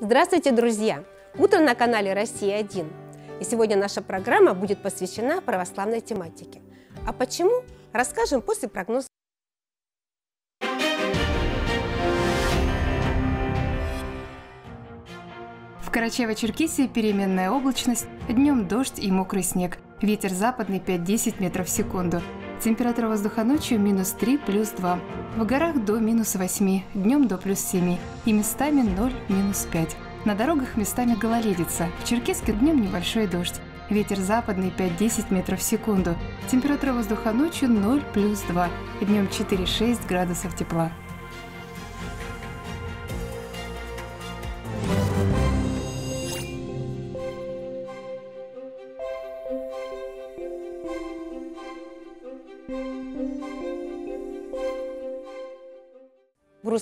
Здравствуйте, друзья! Утро на канале «Россия-1». И сегодня наша программа будет посвящена православной тематике. А почему? Расскажем после прогноза. В Карачаево-Черкесии переменная облачность, днем дождь и мокрый снег. Ветер западный 5-10 метров в секунду. Температура воздуха ночью минус 3, плюс 2. В горах до минус 8, днем до плюс 7 и местами 0, минус 5. На дорогах местами гололедица, в Черкеске днем небольшой дождь. Ветер западный 5-10 метров в секунду. Температура воздуха ночью 0 плюс 2. Днем 4-6 градусов тепла.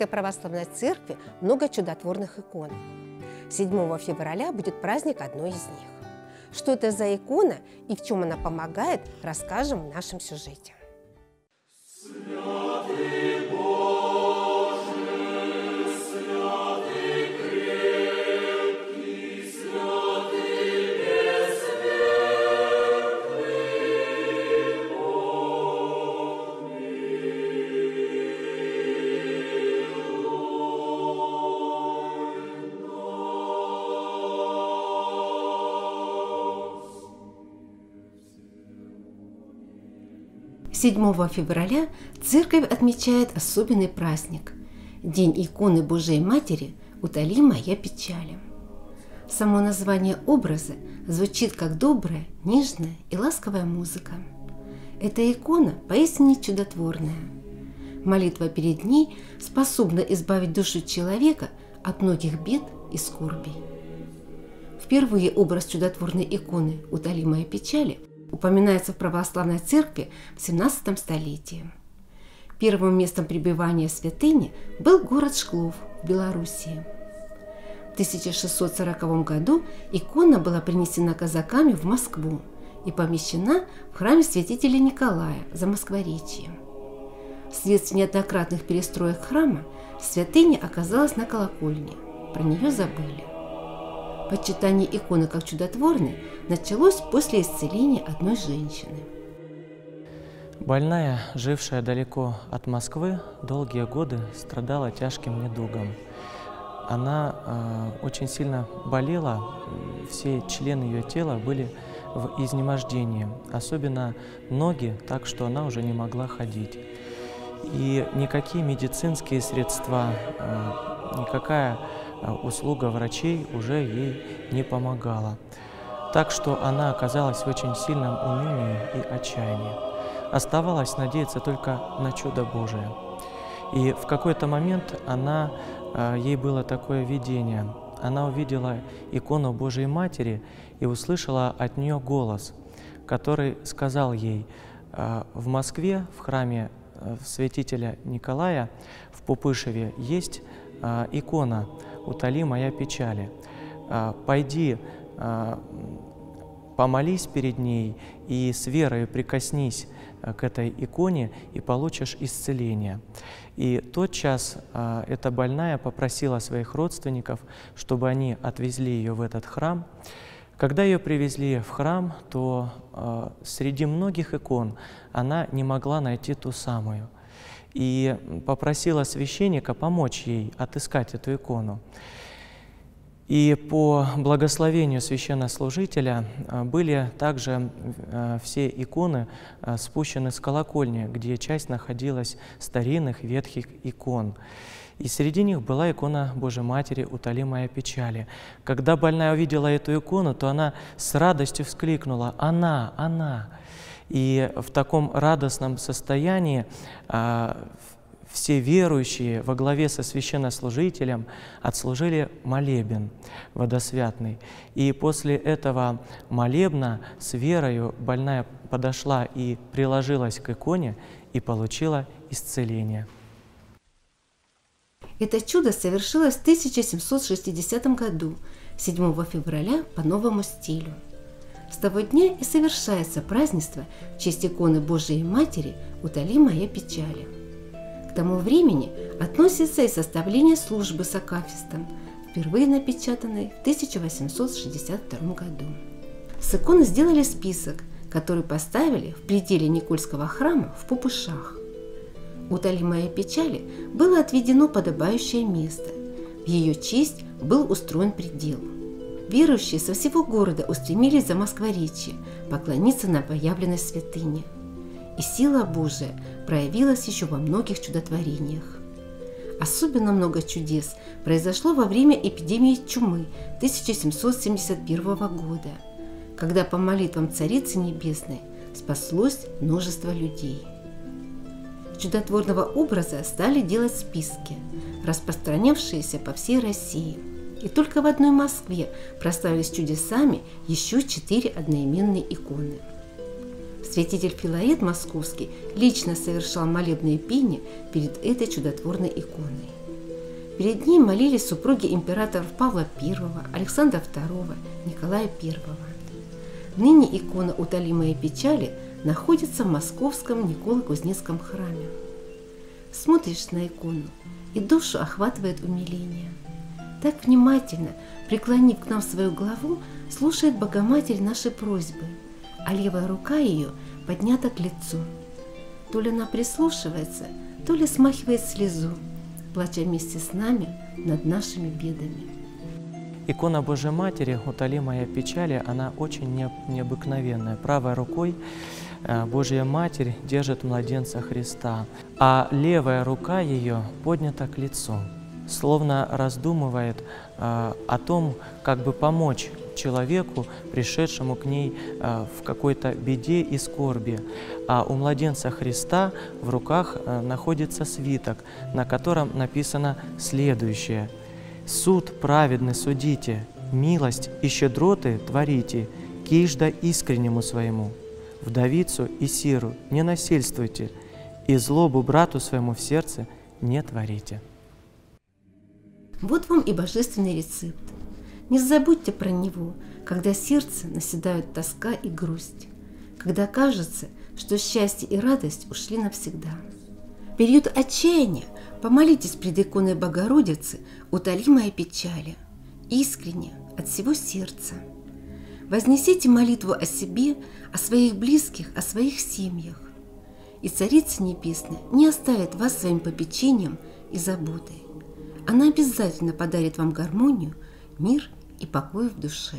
Российской Православной Церкви много чудотворных икон. 7 февраля будет праздник одной из них. Что это за икона и в чем она помогает, расскажем в нашем сюжете. Святый. 7 февраля церковь отмечает особенный праздник – День иконы Божией Матери «Утоли моя печаль». Само название образа звучит как добрая, нежная и ласковая музыка. Эта икона поистине чудотворная. Молитва перед ней способна избавить душу человека от многих бед и скорбей. Впервые образ чудотворной иконы «Утоли моя печали» упоминается в православной церкви в 17 столетии. Первым местом пребывания святыни был город Шклов в Белоруссии. В 1640 году икона была принесена казаками в Москву и помещена в храме святителя Николая за Москворечием. Вследствие неоднократных перестроек храма святыня оказалась на колокольне. Про нее забыли. Почитание иконы как чудотворной началось после исцеления одной женщины. Больная, жившая далеко от Москвы, долгие годы страдала тяжким недугом. Она э, очень сильно болела, все члены ее тела были в изнемождении, особенно ноги, так что она уже не могла ходить. И никакие медицинские средства, э, никакая э, услуга врачей уже ей не помогала так что она оказалась в очень сильном унынии и отчаянии. Оставалось надеяться только на чудо Божие. И в какой-то момент она, э, ей было такое видение. Она увидела икону Божьей Матери и услышала от нее голос, который сказал ей, «Э, в Москве, в храме э, святителя Николая, в Пупышеве, есть икона «Утоли моя печали». Пойди а, помолись перед ней и с верой прикоснись а, к этой иконе и получишь исцеление. И тот час а, эта больная попросила своих родственников, чтобы они отвезли ее в этот храм. Когда ее привезли в храм, то среди многих икон она не могла найти ту самую и попросила священника помочь ей отыскать эту икону. И по благословению священнослужителя а, были также э, все иконы а, спущены с колокольни, где часть находилась старинных ветхих икон. И среди них была икона Божьей Матери «Утолимая печали». Когда больная увидела эту икону, то она с радостью вскликнула «Она! Она!» И в таком радостном состоянии а, все верующие во главе со священнослужителем отслужили молебен водосвятный. И после этого молебна с верою больная подошла и приложилась к иконе и получила исцеление. Это чудо совершилось в 1760 году, 7 февраля по новому стилю. С того дня и совершается празднество в честь иконы Божией Матери «Утоли моя печали». К тому времени относится и составление службы с Акафистом, впервые напечатанной в 1862 году. С икон сделали список, который поставили в пределе Никольского храма в Пупышах. У талимая печали было отведено подобающее место. В ее честь был устроен предел. Верующие со всего города устремились за Москворечье поклониться на появленной святыне – и сила Божия проявилась еще во многих чудотворениях. Особенно много чудес произошло во время эпидемии чумы 1771 года, когда по молитвам Царицы Небесной спаслось множество людей. Чудотворного образа стали делать списки, распространявшиеся по всей России. И только в одной Москве прославились чудесами еще четыре одноименные иконы – Святитель Филарет Московский лично совершал молебные пини перед этой чудотворной иконой. Перед ним молились супруги императоров Павла I, Александра II, Николая I. Ныне икона «Утолимая печали» находится в московском Николо-Кузнецком храме. Смотришь на икону, и душу охватывает умиление. Так внимательно, преклонив к нам свою главу, слушает Богоматерь наши просьбы – а левая рука ее поднята к лицу. То ли она прислушивается, то ли смахивает слезу, плача вместе с нами над нашими бедами. Икона Божьей Матери, утолимая печали, она очень необыкновенная. Правой рукой э, Божья Матерь держит младенца Христа, а левая рука ее поднята к лицу, словно раздумывает э, о том, как бы помочь человеку, пришедшему к ней э, в какой-то беде и скорби. А у младенца Христа в руках э, находится свиток, на котором написано следующее. «Суд праведный судите, милость и щедроты творите, кижда искреннему своему, вдовицу и сиру не насильствуйте, и злобу брату своему в сердце не творите». Вот вам и божественный рецепт. Не забудьте про него, когда сердце наседают тоска и грусть, когда кажется, что счастье и радость ушли навсегда. В период отчаяния помолитесь пред иконой Богородицы, утоли мои печали, искренне, от всего сердца. Вознесите молитву о себе, о своих близких, о своих семьях. И Царица Небесная не оставит вас своим попечением и заботой. Она обязательно подарит вам гармонию, мир и покоя в душе.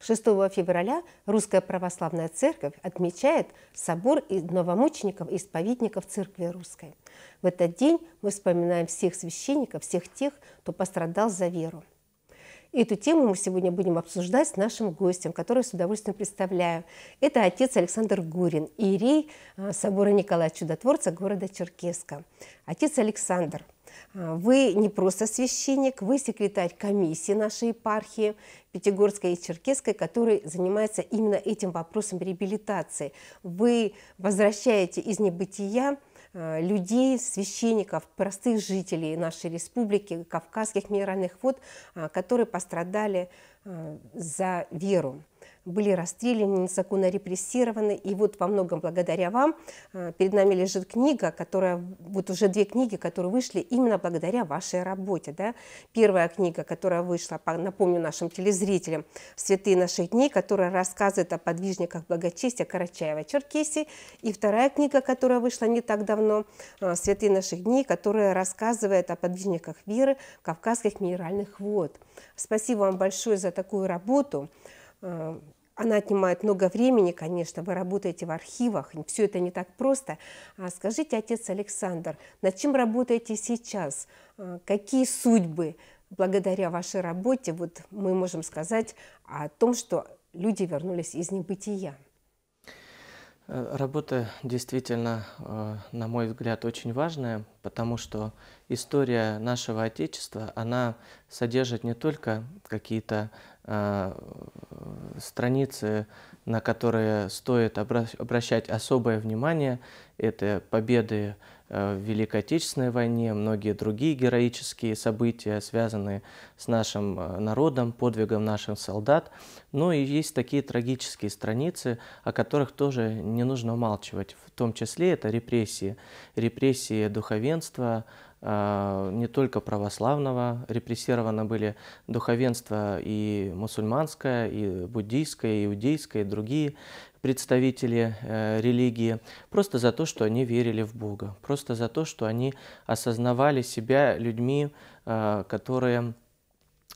6 февраля Русская Православная Церковь отмечает собор новомучеников и исповедников Церкви Русской. В этот день мы вспоминаем всех священников, всех тех, кто пострадал за веру – Эту тему мы сегодня будем обсуждать с нашим гостем, который с удовольствием представляю. Это отец Александр Гурин, иерей э, собора Николая Чудотворца города Черкеска. Отец Александр, э, вы не просто священник, вы секретарь комиссии нашей епархии Пятигорской и Черкесской, который занимается именно этим вопросом реабилитации. Вы возвращаете из небытия Э, людей, священников, простых жителей нашей республики, кавказских минеральных вод, э, которые пострадали э, за веру были расстреляны, незаконно репрессированы. И вот во многом благодаря вам э, перед нами лежит книга, которая, вот уже две книги, которые вышли именно благодаря вашей работе. Да? Первая книга, которая вышла, напомню нашим телезрителям, «Святые наши дни", которая рассказывает о подвижниках благочестия Карачаева-Черкесии. И вторая книга, которая вышла не так давно, э, «Святые наших дней», которая рассказывает о подвижниках веры Кавказских минеральных вод. Спасибо вам большое за такую работу. Э, она отнимает много времени, конечно, вы работаете в архивах, все это не так просто. А скажите, отец Александр, над чем работаете сейчас? А, какие судьбы благодаря вашей работе вот мы можем сказать о том, что люди вернулись из небытия? Работа действительно, э, на мой взгляд, очень важная, потому что история нашего Отечества, она содержит не только какие-то э, страницы, на которые стоит обращать особое внимание, это победы Э, в Великой Отечественной войне, многие другие героические события, связанные с нашим э, народом, подвигом наших солдат. Но ну и есть такие трагические страницы, о которых тоже не нужно умалчивать. В том числе это репрессии. Репрессии духовенства, а, не только православного, репрессированы были духовенство и мусульманское, и буддийское, и иудейское, и другие представители э, религии, просто за то, что они верили в Бога, просто за то, что они осознавали себя людьми, э, которые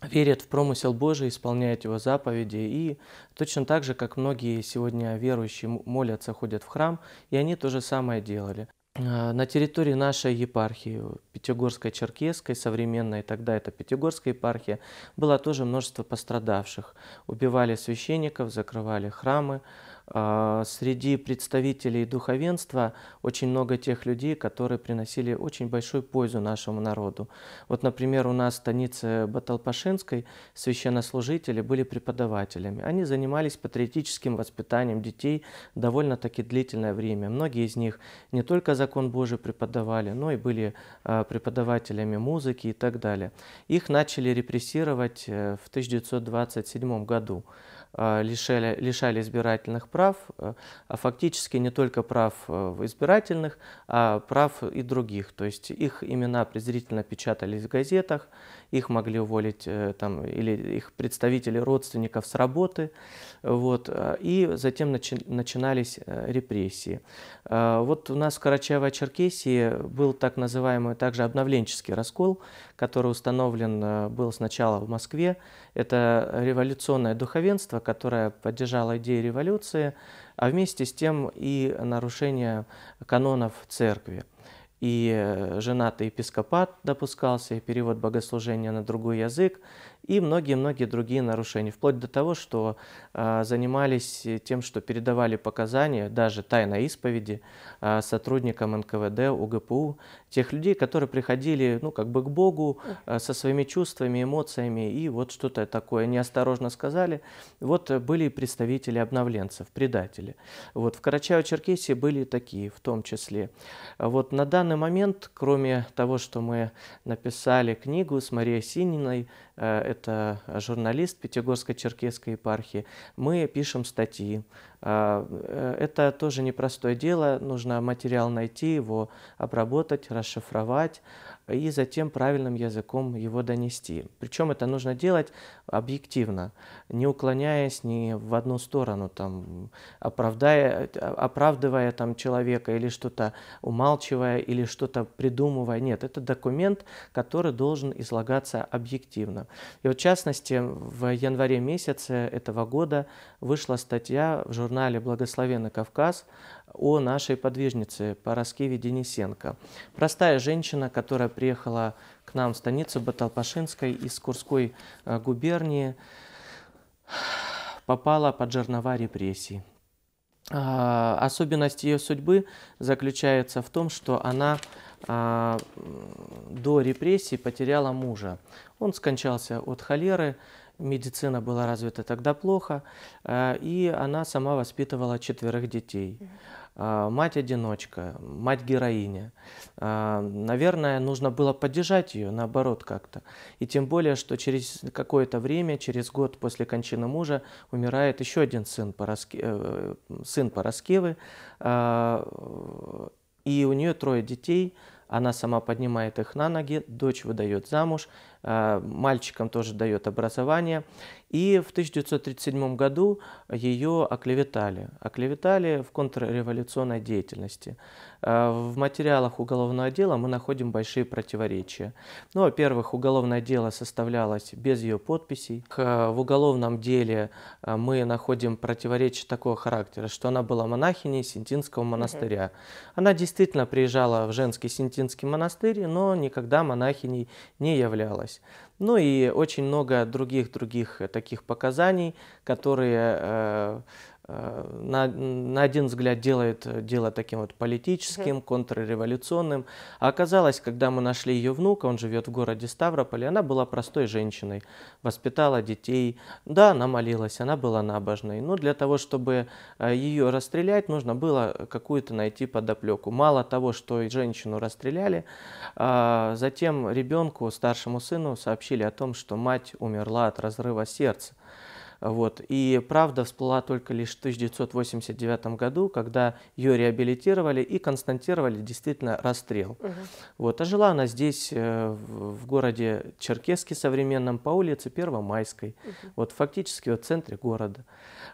верят в промысел Божий, исполняют его заповеди. И точно так же, как многие сегодня верующие молятся, ходят в храм, и они то же самое делали. А, на территории нашей епархии, Пятигорской, Черкесской, современной, тогда это Пятигорская епархия, было тоже множество пострадавших. Убивали священников, закрывали храмы, а, среди представителей духовенства очень много тех людей, которые приносили очень большую пользу нашему народу. Вот, например, у нас в станице Баталпашинской священнослужители были преподавателями. Они занимались патриотическим воспитанием детей довольно-таки длительное время. Многие из них не только закон Божий преподавали, но и были а, преподавателями музыки и так далее. Их начали репрессировать э, в 1927 году. А, лишали, лишали избирательных прав, э, а фактически не только прав э, избирательных, а прав и других. То есть их имена презрительно печатались в газетах, их могли уволить э, там, или их представители родственников с работы. Вот, э, и затем начи- начинались э, репрессии. Вот у нас в Карачаево-Черкесии был так называемый также обновленческий раскол, который установлен был сначала в Москве. Это революционное духовенство, которое поддержало идеи революции, а вместе с тем и нарушение канонов церкви и э, женатый епископат допускался, и перевод богослужения на другой язык и многие-многие другие нарушения, вплоть до того, что а, занимались тем, что передавали показания, даже тайна исповеди а, сотрудникам НКВД, УГПУ, тех людей, которые приходили, ну, как бы к Богу а, со своими чувствами, эмоциями, и вот что-то такое неосторожно сказали. Вот были представители обновленцев, предатели. Вот в Карачаево-Черкесии были такие в том числе. Вот на данный момент, кроме того, что мы написали книгу с Марией Сининой, э, это журналист пятигорско черкесской епархии. Мы пишем статьи. А, э, это тоже непростое дело, нужно материал найти, его обработать, расшифровать и затем правильным языком его донести. Причем это нужно делать объективно, не уклоняясь ни в одну сторону, там, оправдая, оправдывая там, человека или что-то умалчивая, или что-то придумывая. Нет, это документ, который должен излагаться объективно. И вот в частности, в январе месяце этого года вышла статья в журнале «Благословенный Кавказ», о нашей подвижнице Пороскеве Денисенко. Простая женщина, которая приехала к нам в станицу Баталпашинской из Курской э, губернии, попала под жернова репрессий. А, особенность ее судьбы заключается в том, что она а, до репрессий потеряла мужа. Он скончался от холеры, медицина была развита тогда плохо, э, и она сама воспитывала четверых детей. Э, Мать-одиночка, мать-героиня. Э, наверное, нужно было поддержать ее, наоборот, как-то. И тем более, что через какое-то время, через год после кончины мужа, умирает еще один сын, Параски... сын Параскевы, и у нее трое детей, она сама поднимает их на ноги, дочь выдает замуж – Э, мальчикам тоже дает образование. И в 1937 году ее оклеветали. Оклеветали в контрреволюционной деятельности. Э, в материалах уголовного дела мы находим большие противоречия. Ну, во-первых, уголовное дело составлялось без ее подписей. Э, в уголовном деле мы находим противоречия такого характера, что она была монахиней Сентинского монастыря. Она действительно приезжала в женский Сентинский монастырь, но никогда монахиней не являлась осталось. Ну и очень много других-других э, таких показаний, которые э, на, на один взгляд делает дело таким вот политическим, угу. контрреволюционным. А оказалось, когда мы нашли ее внука, он живет в городе Ставрополе, она была простой женщиной, воспитала детей. Да, она молилась, она была набожной. Но для того, чтобы э, ее расстрелять, нужно было какую-то найти подоплеку. Мало того, что и женщину расстреляли, а затем ребенку, старшему сыну сообщили о том, что мать умерла от разрыва сердца. Вот. И правда всплыла только лишь в 1989 году, когда ее реабилитировали и констатировали действительно расстрел. Угу. Вот. А жила она здесь, э, в городе Черкеске современном, по улице Первомайской, угу. вот, фактически в центре города.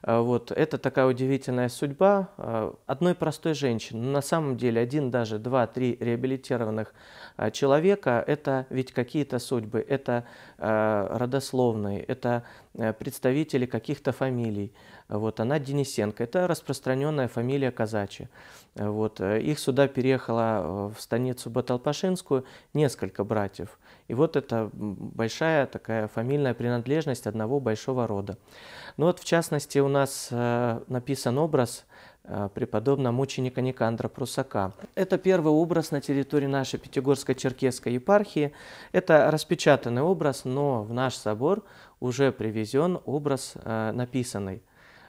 А вот. Это такая удивительная судьба а, одной простой женщины. На самом деле один, даже два, три реабилитированных а, человека – это ведь какие-то судьбы, это родословные, это э, представители носители каких-то фамилий. Вот она Денисенко, это распространенная фамилия казачи. Вот, э, их сюда переехала э, в станицу Баталпашинскую несколько братьев. И вот это большая такая фамильная принадлежность одного большого рода. Ну вот в частности у нас э, написан образ Э, преподобного мученика Никандра Прусака. Это первый образ на территории нашей Пятигорско-Черкесской епархии. Это распечатанный образ, но в наш собор уже привезен образ э, написанный.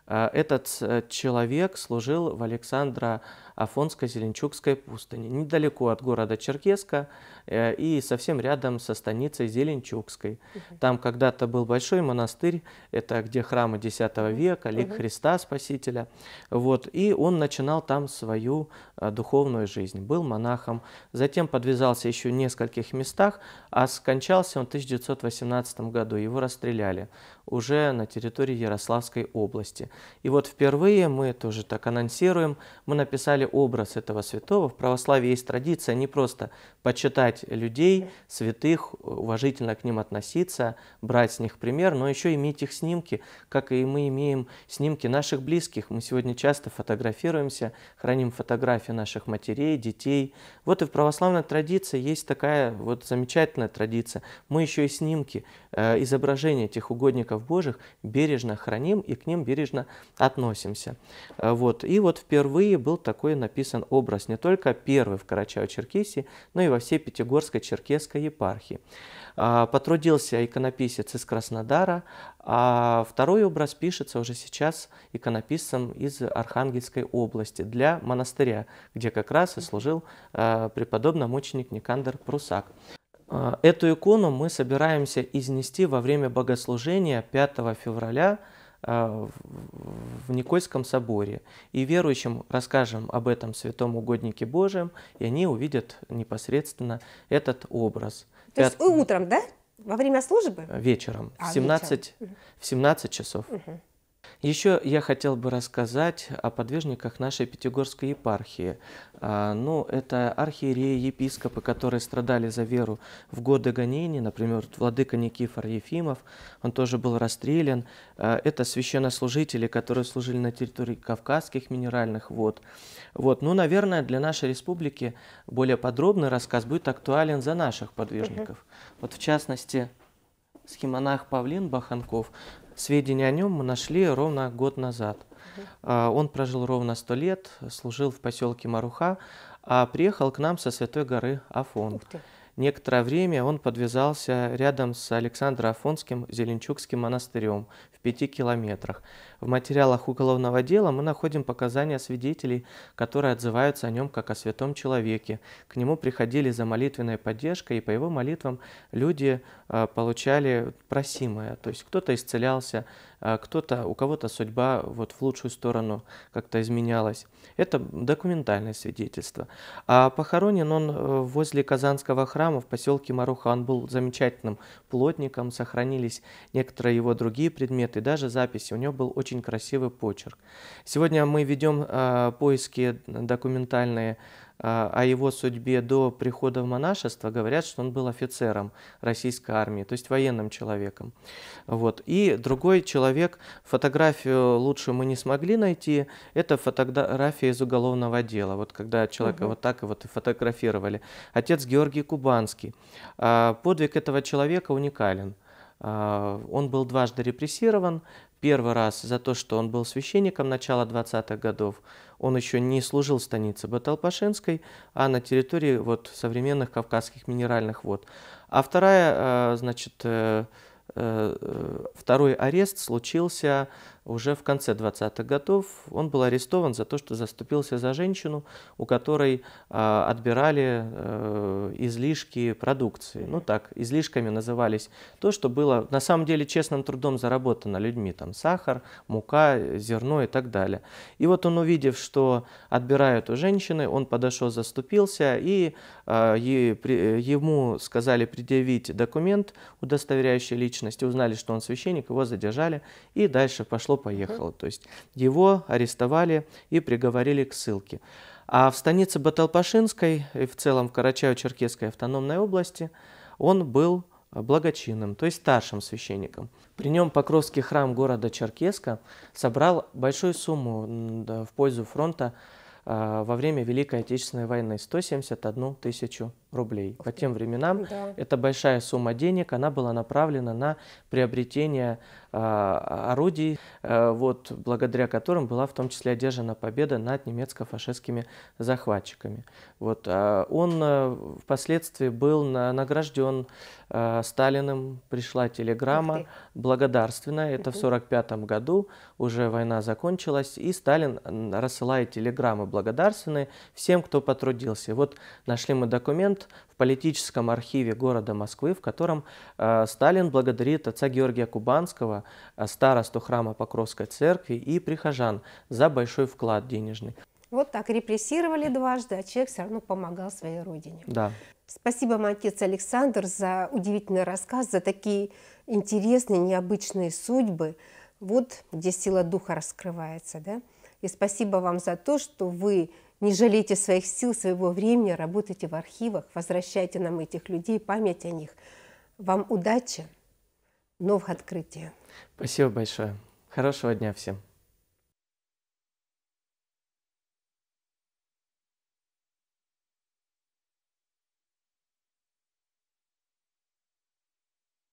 Э, этот э, человек служил в Александра Афонской Зеленчукской пустыне, недалеко от города Черкеска э, и совсем рядом со станицей Зеленчукской. Там когда-то был большой монастырь, это где храмы X века, лик Христа Спасителя. Вот. И он начинал там свою духовную жизнь, был монахом, затем подвязался еще в нескольких местах, а скончался он в 1918 году, его расстреляли уже на территории Ярославской области. И вот впервые мы тоже так анонсируем, мы написали образ этого святого. В православии есть традиция не просто почитать людей, святых, уважительно к ним относиться, брать с них пример, но еще иметь их снимки, как и мы имеем снимки наших близких. Мы сегодня часто фотографируемся, храним фотографии наших матерей, детей. Вот и в православной традиции есть такая вот замечательная традиция. Мы еще и снимки, э, изображения этих угодников даров Божьих бережно храним и к ним бережно относимся. Э, вот. И вот впервые был такой написан образ не только первый в Карачао-Черкесии, но и во всей Пятигорской Черкесской епархии. А, потрудился иконописец из Краснодара, а второй образ пишется уже сейчас иконописцем из Архангельской области для монастыря, где как раз и служил э, преподобно мученик Никандр Прусак. А, эту икону мы собираемся изнести во время богослужения 5 февраля а, в Никольском соборе. И верующим расскажем об этом святом угоднике Божьем, и они увидят непосредственно этот образ. То есть утром, да? Во время службы? Вечером, а, в, 17, вечером. в 17 часов. Угу. Еще я хотел бы рассказать о подвижниках нашей Пятигорской епархии. А, ну, это архиереи, епископы, которые страдали за веру в годы гонений, например, владыка Никифор Ефимов, он тоже был расстрелян. А, это священнослужители, которые служили на территории Кавказских минеральных вод. Вот. Ну, наверное, для нашей республики более подробный рассказ будет актуален за наших подвижников. Вот в частности, схемонах Павлин Баханков Сведения о нем мы нашли ровно год назад. А, он прожил ровно сто лет, служил в поселке Маруха, а приехал к нам со Святой горы Афон. Некоторое время он подвязался рядом с Александро-Афонским Зеленчукским монастырем в пяти километрах. В материалах уголовного дела мы находим показания свидетелей, которые отзываются о нем как о святом человеке. К нему приходили за молитвенной поддержкой, и по его молитвам люди э, получали просимое. То есть кто-то исцелялся, э, кто-то, у кого-то судьба вот в лучшую сторону как-то изменялась. Это документальное свидетельство. А похоронен он э, возле Казанского храма в поселке Маруха. Он был замечательным плотником, сохранились некоторые его другие предметы, даже записи. У него был очень очень красивый почерк. Сегодня мы ведем э, поиски документальные э, о его судьбе до прихода в монашество. Говорят, что он был офицером российской армии, то есть военным человеком. Вот. И другой человек, фотографию лучше мы не смогли найти, это фотография из уголовного дела. Вот когда человека угу. вот так вот и фотографировали. Отец Георгий Кубанский. Э, подвиг этого человека уникален. А, он был дважды репрессирован. Первый раз за то, что он был священником начала 20-х годов. Он еще не служил в станице Баталпашинской, а на территории вот современных кавказских минеральных вод. А вторая, а, значит, э, э, э, второй арест случился уже в конце 20-х годов он был арестован за то, что заступился за женщину, у которой э, отбирали э, излишки продукции. Ну так, излишками назывались то, что было на самом деле честным трудом заработано людьми, там сахар, мука, зерно и так далее. И вот он, увидев, что отбирают у женщины, он подошел, заступился, и э, е, ему сказали предъявить документ, удостоверяющий личность, узнали, что он священник, его задержали, и дальше пошло поехало. Угу. То есть его арестовали и приговорили к ссылке. А в станице Баталпашинской и в целом в Карачаево-Черкесской автономной области он был благочинным, то есть старшим священником. При нем Покровский храм города Черкеска собрал большую сумму в пользу фронта а, во время Великой Отечественной войны – 171 тысячу рублей. По тем временам да. эта большая сумма денег, она была направлена на приобретение э, орудий, э, вот, благодаря которым была в том числе одержана победа над немецко-фашистскими захватчиками. Вот, э, он э, впоследствии был на, награжден э, Сталиным, пришла телеграмма благодарственная, это угу. в 1945 году, уже война закончилась, и Сталин рассылает телеграммы благодарственные всем, кто потрудился. Вот нашли мы документ, документ в политическом архиве города Москвы, в котором э, Сталин благодарит отца Георгия Кубанского, э, старосту храма Покровской церкви и прихожан за большой вклад денежный. Вот так репрессировали дважды, а человек все равно помогал своей родине. Да. Спасибо вам, отец Александр, за удивительный рассказ, за такие интересные, необычные судьбы. Вот где сила духа раскрывается. Да? И спасибо вам за то, что вы не жалейте своих сил, своего времени, работайте в архивах, возвращайте нам этих людей, память о них. Вам удачи, новых открытий. Спасибо большое. Хорошего дня всем.